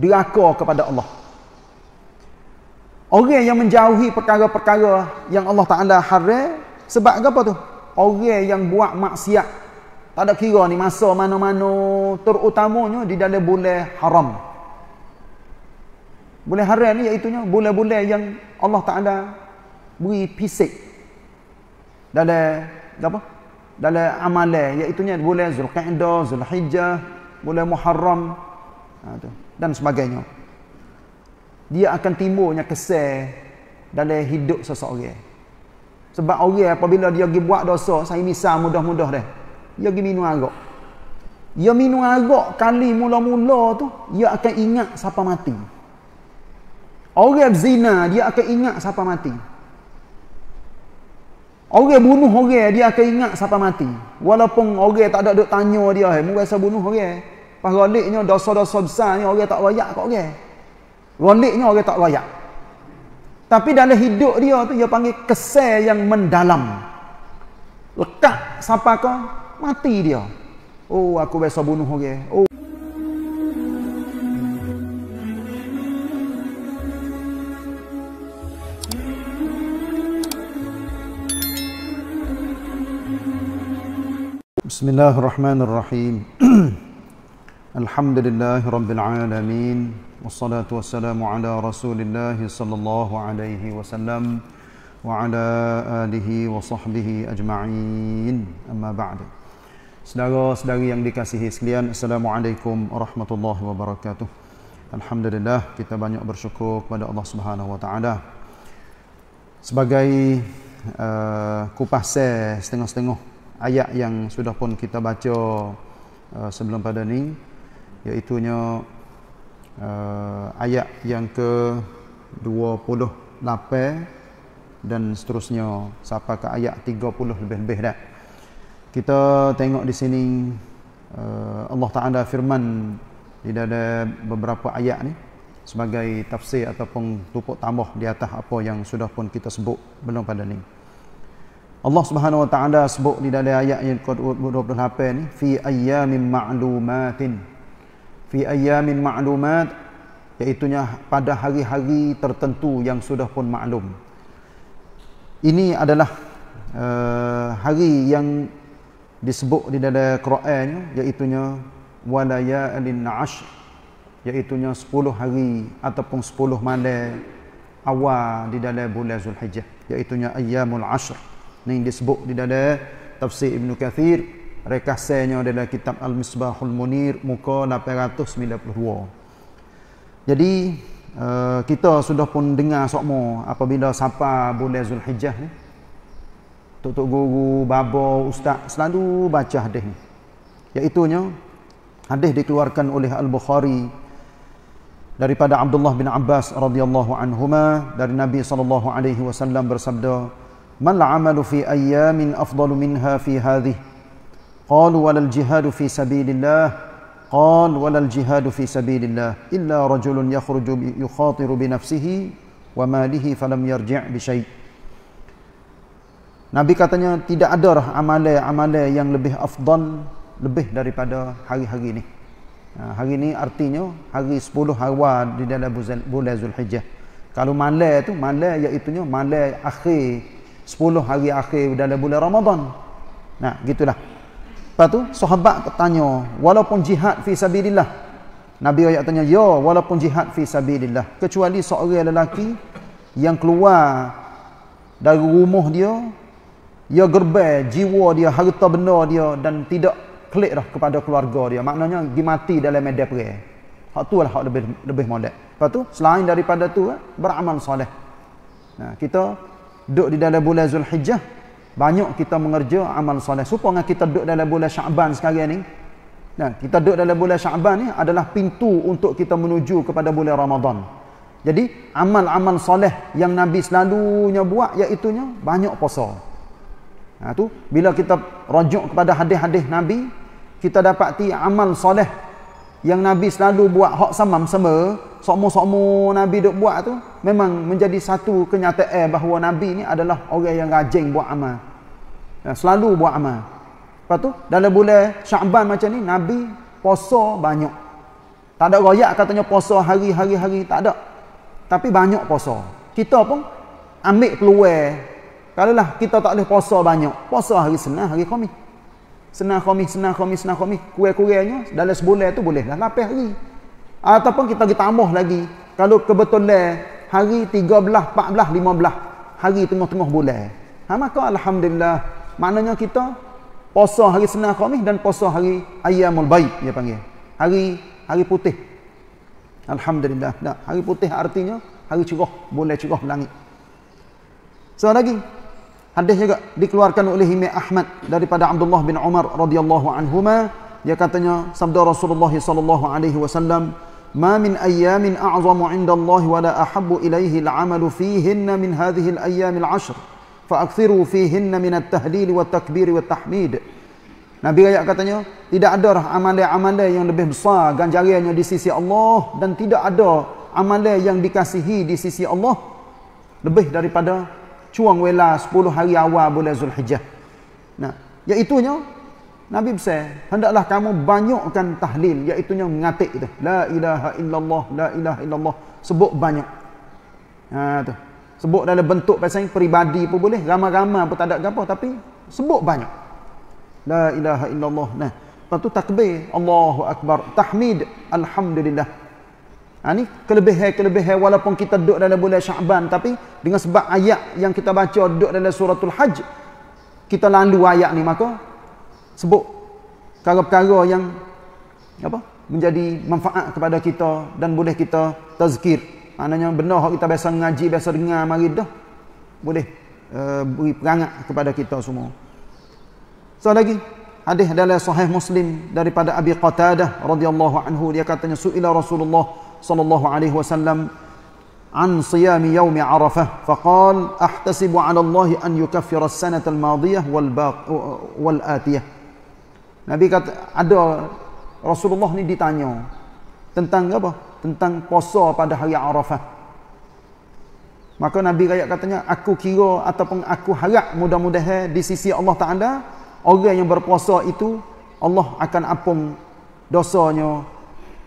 deraka kepada Allah. Orang yang menjauhi perkara-perkara yang Allah Taala haram, sebab apa tu? Orang yang buat maksiat. Tak ada kira ni masa mana-mana, terutamanya di dalam bulan haram. Bulan haram ni iaitu bulan-bulan yang Allah Taala beri fisik. Dalam apa? Dalam amalan iaitu nya bulan Zulqa'dah, Zulhijjah, bulan Muharram. Ha tu dan sebagainya dia akan timbulnya kesal dalam hidup seseorang sebab orang apabila dia pergi buat dosa saya misal mudah-mudah dia pergi minum arak dia minum arak kali mula-mula tu dia akan ingat siapa mati orang zina dia akan ingat siapa mati orang bunuh orang dia akan ingat siapa mati walaupun orang tak ada duk tanya dia eh, mu rasa bunuh orang Pas roliknya dosa-dosa besar ni orang tak royak kat orang. Roliknya orang tak royak. Tapi dalam hidup dia tu dia panggil kesel yang mendalam. Lekak siapa kau? Mati dia. Oh aku biasa bunuh orang. Oh. Bismillahirrahmanirrahim. الحمد لله رب العالمين والصلاة والسلام على رسول الله صلى الله عليه وسلم وعلى آله وصحبه أجمعين أما Saudara saudari yang dikasihi sekalian Assalamualaikum warahmatullahi wabarakatuh Alhamdulillah kita banyak bersyukur kepada Allah Subhanahu wa taala sebagai uh, kupas eh, setengah-setengah ayat yang sudah pun kita baca uh, sebelum pada ini iaitu nya uh, ayat yang ke 28 dan seterusnya sampai ke ayat 30 lebih-lebih dah. Kita tengok di sini uh, Allah Taala firman di ada beberapa ayat ni sebagai tafsir ataupun tumpuk tambah di atas apa yang sudah pun kita sebut belum pada ni. Allah Subhanahu Wa Taala sebut di dalam ayat yang ke-28 ni fi ayyamin ma'lumatin ma fi ayamin ma'lumat iaitu pada hari-hari tertentu yang sudah pun maklum ini adalah uh, hari yang disebut di dalam Quran iaitu walayalin ash iaitu 10 hari ataupun 10 malam awal di dalam bulan Zulhijjah iaitu ayyamul ashr ini disebut di dalam tafsir Ibn Kathir rekasenya dalam kitab Al-Misbahul Munir muka 892. Jadi eh, kita sudah pun dengar sokmo apabila siapa bulan Zulhijjah ni. Tok-tok guru, babo, ustaz selalu baca hadis ni. Iaitu hadis dikeluarkan oleh Al-Bukhari daripada Abdullah bin Abbas radhiyallahu anhuma dari Nabi sallallahu alaihi wasallam bersabda, "Man 'amalu fi ayyamin afdalu minha fi hadhihi" قالوا ولا الجهاد في سبيل الله قال ولا الجهاد في سبيل الله إلا رجل يخرج يخاطر بنفسه وماله فلم يرجع بشيء Nabi katanya tidak ada amalan-amalan yang lebih afdal lebih daripada hari-hari ini. Ha, hari ini artinya hari 10 awal di dalam bulan Zulhijjah. Kalau malam itu malam iaitu malam akhir 10 hari akhir dalam bulan Ramadan. Nah, gitulah. Lepas tu sahabat tanya, walaupun jihad fi sabilillah. Nabi ayat tanya, "Ya, walaupun jihad fi sabilillah, kecuali seorang lelaki yang keluar dari rumah dia, ya gerbai jiwa dia, harta benda dia dan tidak klik dah kepada keluarga dia. Maknanya dia mati dalam medan perang. Hak tu lah hak lebih lebih molek. Lepas tu selain daripada tu eh, beramal soleh. Nah, kita duduk di dalam bulan Zulhijjah, banyak kita mengerja amal soleh supaya kita duduk dalam bulan Syaban sekarang ni nah kita duduk dalam bulan Syaban ni adalah pintu untuk kita menuju kepada bulan Ramadan jadi amal-amal soleh yang nabi selalunya buat iaitu banyak puasa nah tu bila kita rujuk kepada hadis-hadis nabi kita dapati amal soleh yang Nabi selalu buat hak samam sama Sokmo-sokmo Nabi duk buat tu Memang menjadi satu kenyataan bahawa Nabi ni adalah orang yang rajin buat amal Ha, selalu buat amal. Lepas tu dalam bulan Syaban macam ni Nabi poso banyak. Tak ada royak katanya poso hari-hari-hari tak ada. Tapi banyak poso. Kita pun ambil peluang. lah kita tak boleh puasa banyak, Poso hari Senin, hari komi. Senin komi, Senin komi, Senin komi. Kurang-kurangnya dalam sebulan tu boleh lah 8 hari. Ataupun kita pergi tambah lagi. Kalau kebetulan hari 13, 14, 15 hari tengah-tengah bulan. Ha, maka Alhamdulillah maknanya kita puasa hari Senin Khamis dan puasa hari Ayyamul Bait dia panggil. Hari hari putih. Alhamdulillah. Nah, hari putih artinya hari cerah, boleh cerah langit. Seorang lagi hadis juga dikeluarkan oleh Imam Ahmad daripada Abdullah bin Umar radhiyallahu anhuma dia katanya sabda Rasulullah sallallahu alaihi wasallam ma min ayyamin a'zamu 'inda Allah wa la ahabbu ilayhi al-'amalu fihinna min hadhihi al-ayyamil 'ashr fa'akthiru fihinna minat tahdili wa takbiri wa tahmid Nabi ayat katanya tidak ada amalan-amalan yang lebih besar ganjarannya di sisi Allah dan tidak ada amalan yang dikasihi di sisi Allah lebih daripada cuang wela 10 hari awal bulan Zulhijjah nah iaitu nya Nabi besar hendaklah kamu banyakkan tahlil iaitu nya mengatik itu. la ilaha illallah la ilaha illallah sebut banyak Nah ha, tu sebut dalam bentuk pasal peribadi pun boleh ramai-ramai pun tak ada gapo tapi sebut banyak la ilaha illallah nah lepas tu takbir Allahu akbar tahmid alhamdulillah ha ni kelebihan-kelebihan walaupun kita duduk dalam bulan Syaban tapi dengan sebab ayat yang kita baca duduk dalam suratul hajj kita lalu ayat ni maka sebut perkara-perkara yang apa menjadi manfaat kepada kita dan boleh kita tazkir Maknanya benar kita biasa ngaji, biasa dengar mari dah. Boleh uh, beri perangat kepada kita semua. So lagi hadis dalam sahih Muslim daripada Abi Qatadah radhiyallahu anhu dia katanya suila Rasulullah sallallahu alaihi wasallam an siyami yaum Arafah faqal ahtasibu ala Allah an yukaffira as-sanah al-madiyah wal baq wal atiyah Nabi kata ada Rasulullah ni ditanya tentang apa tentang puasa pada hari Arafah. Maka Nabi Rakyat katanya, aku kira ataupun aku harap mudah-mudahan di sisi Allah Ta'ala, orang yang berpuasa itu, Allah akan apung dosanya,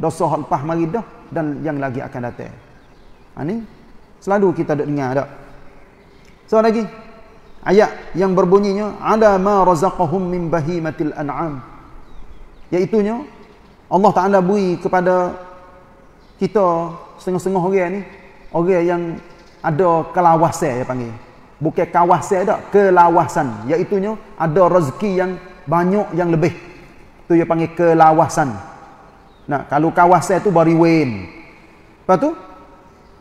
dosa halpah maridah dan yang lagi akan datang. Ini ha, selalu kita dah dengar tak? So lagi, ayat yang berbunyinya, ada ma razaqahum min bahimatil an'am. Iaitunya, Allah Ta'ala beri kepada kita setengah-setengah orang ni orang yang ada kelawasan dia panggil bukan kawasan dak kelawasan iaitu ada rezeki yang banyak yang lebih tu dia panggil kelawasan nah kalau kawasan tu bari wen lepas tu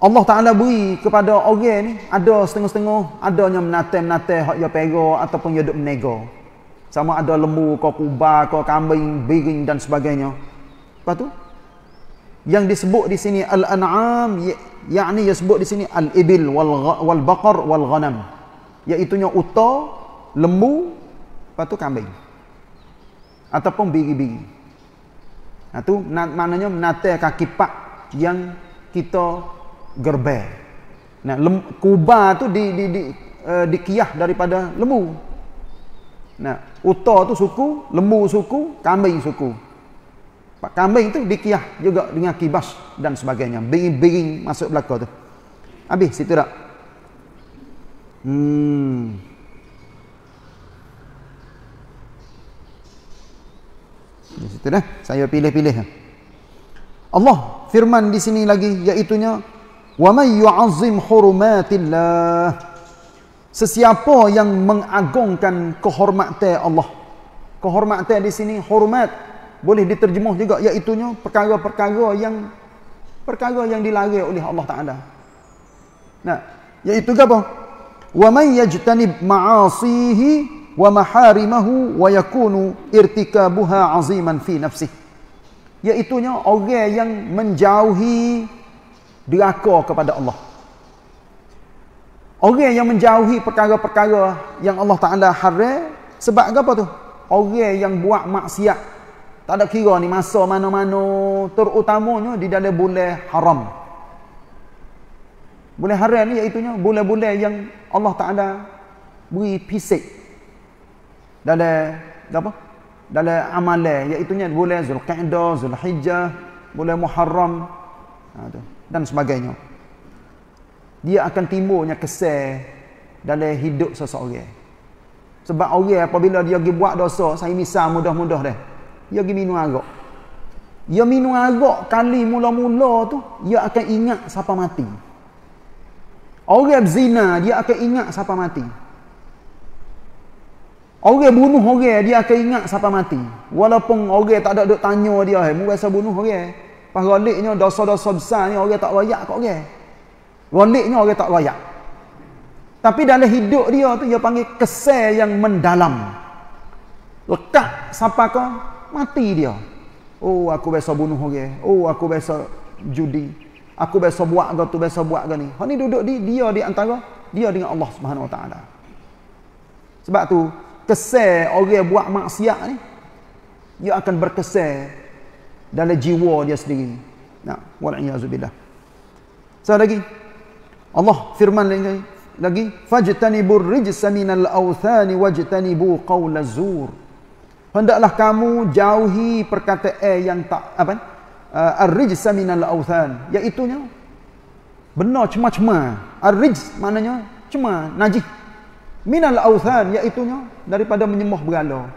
Allah Taala beri kepada orang ni ada setengah-setengah adanya menate-menate hak dia pego ataupun dia duk menego sama ada lembu ke kubah ke kambing biring dan sebagainya lepas tu yang disebut di sini al-an'am ya, yakni yang disebut di sini al-ibil wal wal baqar wal ghanam iaitu nya unta lembu patu kambing ataupun biri-biri nah tu maknanya menata kaki pak yang kita gerbe? nah lem, kubah tu di di di uh, dikiah daripada lembu nah unta tu suku lembu suku kambing suku Pak kambing tu dikiah juga dengan kibas dan sebagainya. Bering-bering masuk belakang tu. Habis situ tak? Hmm. Di situ dah. Saya pilih-pilih. Allah firman di sini lagi iaitu nya wa may yu'azzim hurumatillah Sesiapa yang mengagungkan kehormatan Allah. Kehormatan di sini hormat boleh diterjemah juga iaitu perkara-perkara yang perkara yang dilarang oleh Allah Taala. Nah, iaitu apa? Wa man yajtanib ma'asihi wa maharimahu wa yakunu irtikabuha aziman fi nafsihi. Iaitu orang yang menjauhi deraka kepada Allah. Orang yang menjauhi perkara-perkara yang Allah Taala haram sebab apa tu? Orang yang buat maksiat tak ada kira ni masa mana-mana terutamanya di dalam bulan haram. Bulan haram ni iaitu bulan-bulan yang Allah Taala beri pisik, dalam apa? Dalam amalan iaitu nya bulan Zulqa'dah, Zulhijjah, bulan Muharram ha, dan sebagainya. Dia akan timbulnya kesal dalam hidup seseorang. Sebab orang apabila dia buat dosa, saya misal mudah-mudah deh. -mudah ia pergi minum arak ia minum arak kali mula-mula tu ia akan ingat siapa mati orang zina dia akan ingat siapa mati orang bunuh orang dia akan ingat siapa mati walaupun orang tak ada duk tanya dia eh mu rasa bunuh orang pas galiknya dosa-dosa besar ni orang tak layak kat orang galiknya orang tak layak. tapi dalam hidup dia tu dia panggil kesel yang mendalam lekat siapa kau mati dia. Oh, aku biasa bunuh orang. Okay. Oh, aku biasa judi. Aku biasa buat ke tu, biasa buat ke ni. Ha ni duduk di dia di antara dia dengan Allah Subhanahu Wa Taala. Sebab tu kesal orang buat maksiat ni dia akan berkesal dalam jiwa dia sendiri. Nah, wal iyaz billah. So, lagi Allah firman lagi lagi fajtanibur rijsa minal authani wajtanibu qawla zur hendaklah kamu jauhi perkataan yang tak apa uh, ar-rijs min al-awthan iaitu nya benar cuma-cuma ar-rijs maknanya cuma najis Minal al-awthan iaitu nya daripada menyembah berhala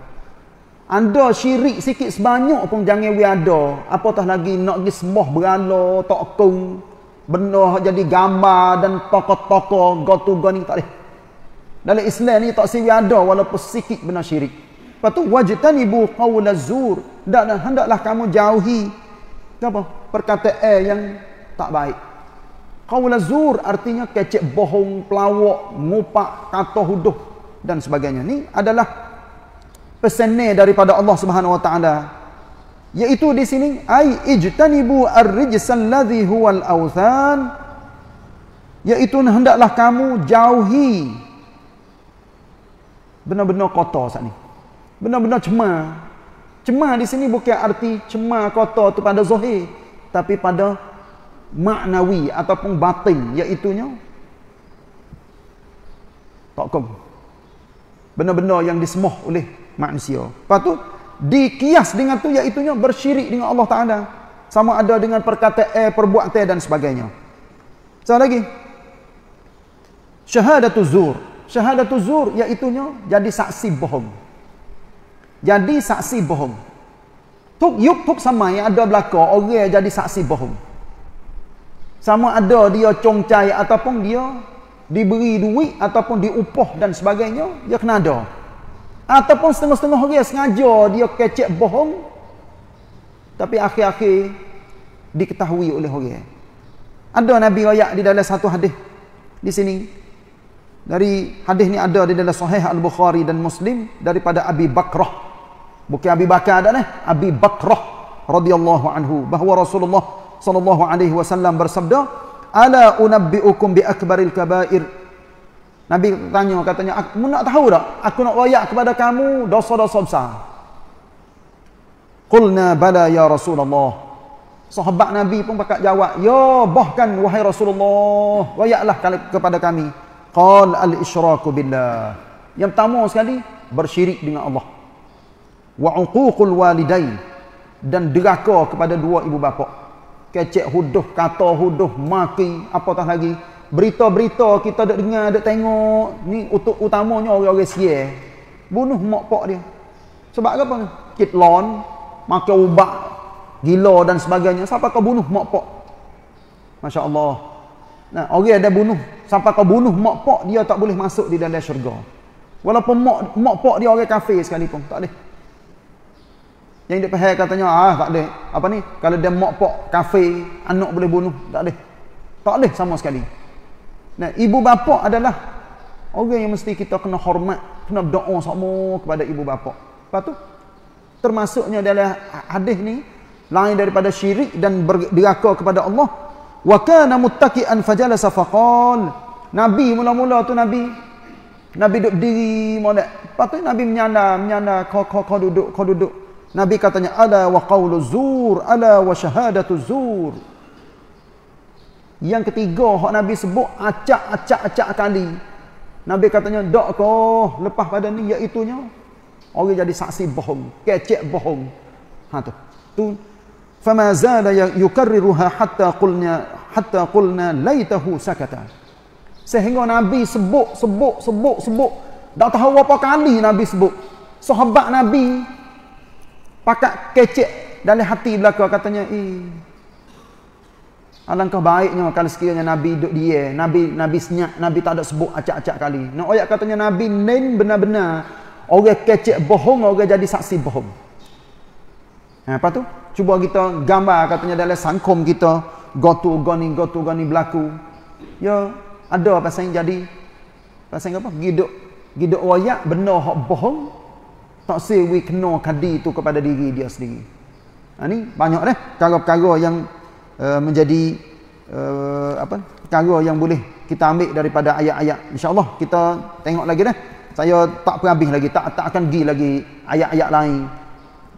anda syirik sikit sebanyak pun jangan we ada apatah lagi nak pergi sembah berhala tokong benda jadi gambar dan tokoh-tokoh gotu gani tak boleh dalam Islam ni tak sewi ada walaupun sikit benda syirik Lepas tu wajtanibu qawla zur. Dan hendaklah kamu jauhi apa? Perkataan yang tak baik. Qawla zur artinya kecek bohong, pelawak, ngupak, kata huduh dan sebagainya. Ini adalah pesan daripada Allah Subhanahu wa taala. Yaitu di sini ai ijtanibu ar-rijsal ladhi huwal authan yaitu hendaklah kamu jauhi benar-benar kotor saat ini benar-benar cemar. Cemar di sini bukan arti cemar kotor tu pada zahir, tapi pada maknawi ataupun batin iaitu nya takkum. Benar-benar yang disemuh oleh manusia. Lepas tu dikias dengan tu iaitu nya bersyirik dengan Allah Taala sama ada dengan perkataan eh, perbuatan dan sebagainya. Satu lagi. Syahadatuz zur. Syahadatuz zur iaitu jadi saksi bohong jadi saksi bohong. Tuk yuk tuk sama yang ada belakang, orang jadi saksi bohong. Sama ada dia congcai ataupun dia diberi duit ataupun diupah dan sebagainya, dia kena ada. Ataupun setengah-setengah orang sengaja dia kecek bohong, tapi akhir-akhir diketahui oleh orang. Ada Nabi Raya di dalam satu hadis di sini. Dari hadis ni ada di dalam Sahih Al-Bukhari dan Muslim daripada Abi Bakrah Bukan Abi Bakar ada ni. Abi Bakrah radhiyallahu anhu. Bahawa Rasulullah sallallahu alaihi wasallam bersabda, "Ala unabbiukum bi akbaril kabair?" Nabi tanya katanya, "Aku nak tahu tak? Aku nak wayak kepada kamu dosa-dosa besar." Qulna bala ya Rasulullah. Sahabat Nabi pun pakat jawab, "Ya, bahkan wahai Rasulullah, wayaklah kepada kami." Qal al-isyraku billah. Yang pertama sekali bersyirik dengan Allah wa uququl walidain dan deraka kepada dua ibu bapa kecek huduh kata huduh maki apa apatah lagi berita-berita kita dak dengar dak tengok ni untuk utamanya orang-orang sial bunuh mak pak dia sebab apa kitlon makan ubak, gila dan sebagainya siapa kau bunuh mak pak masya-Allah nah orang ada bunuh siapa kau bunuh mak pak dia tak boleh masuk di dalam syurga walaupun mak mak pak dia orang kafir pun tak boleh yang dia pahal katanya, ah tak ada. Apa ni? Kalau dia mok pok kafe, anak boleh bunuh. Tak ada. Tak ada sama sekali. Nah, ibu bapa adalah orang yang mesti kita kena hormat. Kena doa sama kepada ibu bapa. Lepas tu, termasuknya adalah hadis ni, lain daripada syirik dan berdiraka kepada Allah. Wa kana muttaki'an fajala safaqal. Nabi mula-mula tu Nabi. Nabi duduk diri. Mana? Lepas tu Nabi menyandar, menyandar, kau, kau, kau duduk, kau duduk. Nabi katanya ala wa qaulu zur ala wa shahadatu zur. Yang ketiga hak Nabi sebut acak-acak acak kali. Nabi katanya dak ko lepas pada ni iaitu ya nya orang jadi saksi bohong, kecek bohong. Ha tu. Tu fama zala ya, yukarriruha hatta qulna hatta qulna laitahu sakata. Sehingga Nabi sebut sebut sebut sebut dak tahu apa kali Nabi sebut. Sahabat Nabi pakat kecek dalam hati belaka katanya eh alangkah baiknya kalau sekiranya nabi duduk dia nabi nabi senyap nabi tak ada sebut acak-acak kali nak oyak katanya nabi nen benar-benar orang kecek bohong orang jadi saksi bohong ha, apa tu cuba kita gambar katanya dalam sangkum kita gotu goni gotu goni berlaku ya ada pasal yang jadi pasal apa giduk giduk wayak benar hak bohong tak sewi kena kadi itu kepada diri dia sendiri. Ha, ini banyak dah perkara-perkara yang uh, menjadi uh, apa perkara yang boleh kita ambil daripada ayat-ayat. InsyaAllah kita tengok lagi dah. Saya tak perhabis lagi. Tak tak akan gi lagi ayat-ayat lain.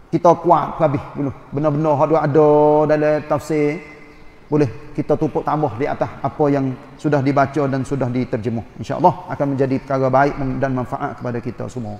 Kita kuat perhabis dulu. Benar-benar hadu ada dalam tafsir. Boleh kita tumpuk tambah di atas apa yang sudah dibaca dan sudah diterjemuh. InsyaAllah akan menjadi perkara baik dan manfaat kepada kita semua.